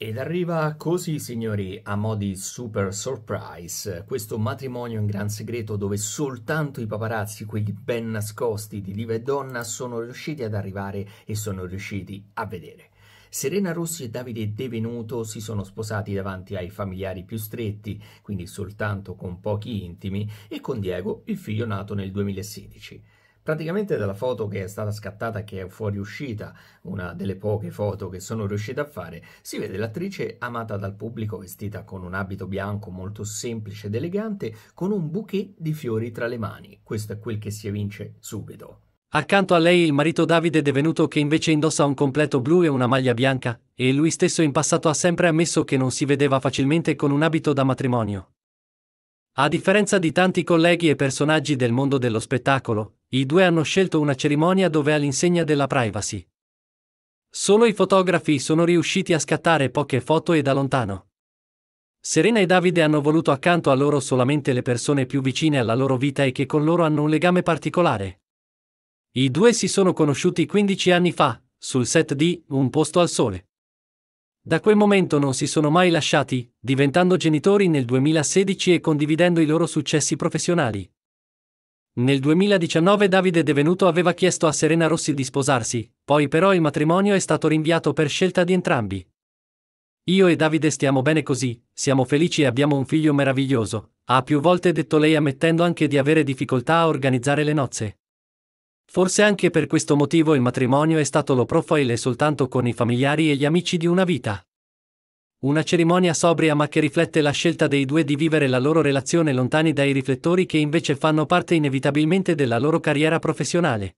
Ed arriva così, signori, a mo' di super surprise, questo matrimonio in gran segreto dove soltanto i paparazzi, quelli ben nascosti di Liva e Donna, sono riusciti ad arrivare e sono riusciti a vedere. Serena Rossi e Davide De Venuto si sono sposati davanti ai familiari più stretti, quindi soltanto con pochi intimi, e con Diego, il figlio nato nel 2016. Praticamente dalla foto che è stata scattata, che è fuoriuscita, una delle poche foto che sono riuscita a fare, si vede l'attrice amata dal pubblico vestita con un abito bianco molto semplice ed elegante, con un bouquet di fiori tra le mani. Questo è quel che si evince subito. Accanto a lei il marito Davide Devenuto che invece indossa un completo blu e una maglia bianca, e lui stesso in passato ha sempre ammesso che non si vedeva facilmente con un abito da matrimonio. A differenza di tanti colleghi e personaggi del mondo dello spettacolo, i due hanno scelto una cerimonia dove all'insegna della privacy. Solo i fotografi sono riusciti a scattare poche foto e da lontano. Serena e Davide hanno voluto accanto a loro solamente le persone più vicine alla loro vita e che con loro hanno un legame particolare. I due si sono conosciuti 15 anni fa, sul set di Un posto al sole. Da quel momento non si sono mai lasciati, diventando genitori nel 2016 e condividendo i loro successi professionali. Nel 2019 Davide Devenuto aveva chiesto a Serena Rossi di sposarsi, poi però il matrimonio è stato rinviato per scelta di entrambi. Io e Davide stiamo bene così, siamo felici e abbiamo un figlio meraviglioso, ha più volte detto lei ammettendo anche di avere difficoltà a organizzare le nozze. Forse anche per questo motivo il matrimonio è stato lo profile soltanto con i familiari e gli amici di una vita. Una cerimonia sobria ma che riflette la scelta dei due di vivere la loro relazione lontani dai riflettori che invece fanno parte inevitabilmente della loro carriera professionale.